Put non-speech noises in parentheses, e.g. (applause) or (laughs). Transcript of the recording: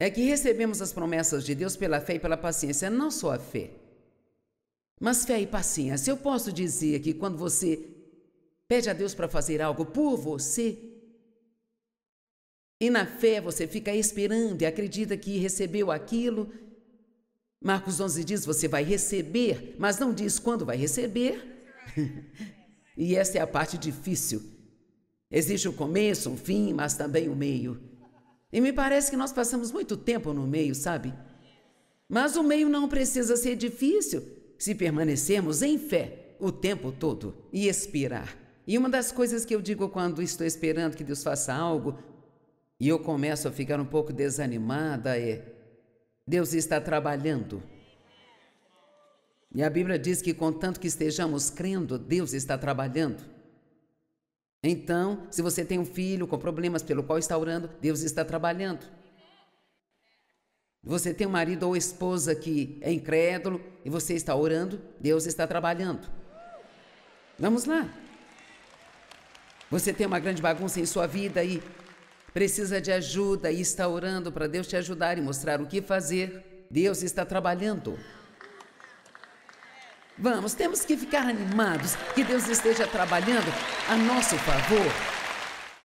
é que recebemos as promessas de Deus pela fé e pela paciência, não só a fé. Mas fé e paciência. Eu posso dizer que quando você pede a Deus para fazer algo por você, e na fé você fica esperando e acredita que recebeu aquilo, Marcos 11 diz: você vai receber, mas não diz quando vai receber. (laughs) e essa é a parte difícil. Existe um começo, um fim, mas também o meio. E me parece que nós passamos muito tempo no meio, sabe? Mas o meio não precisa ser difícil se permanecermos em fé o tempo todo e esperar. E uma das coisas que eu digo quando estou esperando que Deus faça algo e eu começo a ficar um pouco desanimada é: Deus está trabalhando. E a Bíblia diz que, contanto que estejamos crendo, Deus está trabalhando. Então, se você tem um filho com problemas pelo qual está orando, Deus está trabalhando. Você tem um marido ou esposa que é incrédulo e você está orando, Deus está trabalhando. Vamos lá. Você tem uma grande bagunça em sua vida e precisa de ajuda e está orando para Deus te ajudar e mostrar o que fazer. Deus está trabalhando. Vamos, temos que ficar animados, que Deus esteja trabalhando a nosso favor.